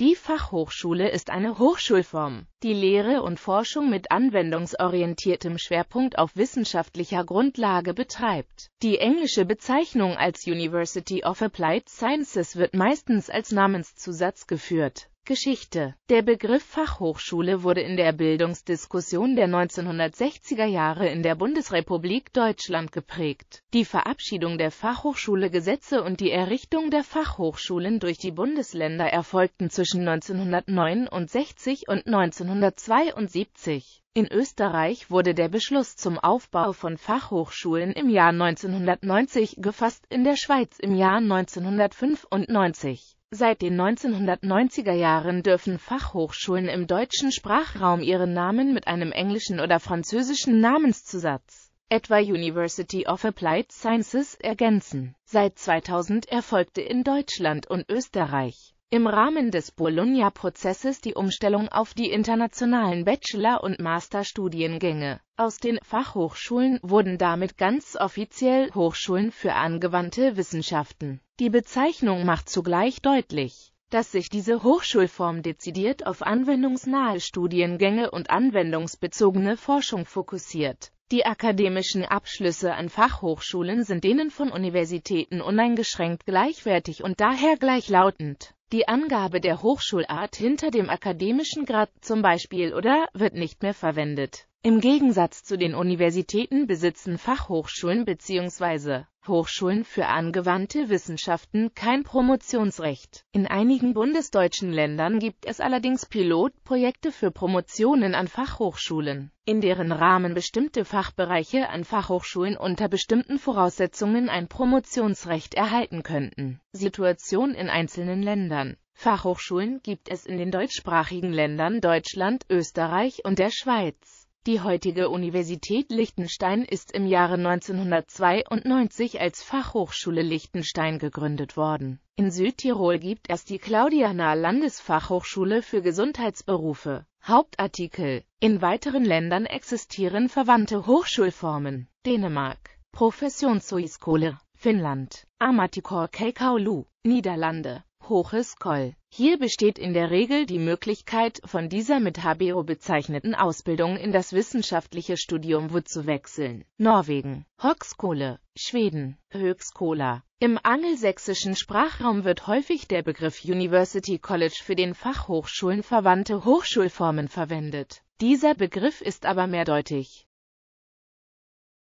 Die Fachhochschule ist eine Hochschulform, die Lehre und Forschung mit anwendungsorientiertem Schwerpunkt auf wissenschaftlicher Grundlage betreibt. Die englische Bezeichnung als University of Applied Sciences wird meistens als Namenszusatz geführt Geschichte. Der Begriff Fachhochschule wurde in der Bildungsdiskussion der 1960er Jahre in der Bundesrepublik Deutschland geprägt. Die Verabschiedung der fachhochschule und die Errichtung der Fachhochschulen durch die Bundesländer erfolgten zwischen 1969 und 1972. In Österreich wurde der Beschluss zum Aufbau von Fachhochschulen im Jahr 1990 gefasst, in der Schweiz im Jahr 1995. Seit den 1990er Jahren dürfen Fachhochschulen im deutschen Sprachraum ihren Namen mit einem englischen oder französischen Namenszusatz, etwa University of Applied Sciences, ergänzen. Seit 2000 erfolgte in Deutschland und Österreich im Rahmen des Bologna-Prozesses die Umstellung auf die internationalen Bachelor- und Masterstudiengänge. Aus den Fachhochschulen wurden damit ganz offiziell Hochschulen für angewandte Wissenschaften. Die Bezeichnung macht zugleich deutlich, dass sich diese Hochschulform dezidiert auf anwendungsnahe Studiengänge und anwendungsbezogene Forschung fokussiert. Die akademischen Abschlüsse an Fachhochschulen sind denen von Universitäten uneingeschränkt gleichwertig und daher gleichlautend. Die Angabe der Hochschulart hinter dem akademischen Grad zum Beispiel oder wird nicht mehr verwendet. Im Gegensatz zu den Universitäten besitzen Fachhochschulen bzw. Hochschulen für angewandte Wissenschaften kein Promotionsrecht. In einigen bundesdeutschen Ländern gibt es allerdings Pilotprojekte für Promotionen an Fachhochschulen, in deren Rahmen bestimmte Fachbereiche an Fachhochschulen unter bestimmten Voraussetzungen ein Promotionsrecht erhalten könnten. Situation in einzelnen Ländern Fachhochschulen gibt es in den deutschsprachigen Ländern Deutschland, Österreich und der Schweiz. Die heutige Universität Liechtenstein ist im Jahre 1992 als Fachhochschule Liechtenstein gegründet worden. In Südtirol gibt es die Claudianer Landesfachhochschule für Gesundheitsberufe. Hauptartikel In weiteren Ländern existieren verwandte Hochschulformen. Dänemark Professionshögskole Finnland Amatikor Ammattikorkeakoulu Niederlande Hoches Koll. Hier besteht in der Regel die Möglichkeit, von dieser mit HBO bezeichneten Ausbildung in das wissenschaftliche Studium Wood zu wechseln. Norwegen, Hoxkohle. Schweden, Högskola. Im angelsächsischen Sprachraum wird häufig der Begriff University College für den Fachhochschulen verwandte Hochschulformen verwendet. Dieser Begriff ist aber mehrdeutig.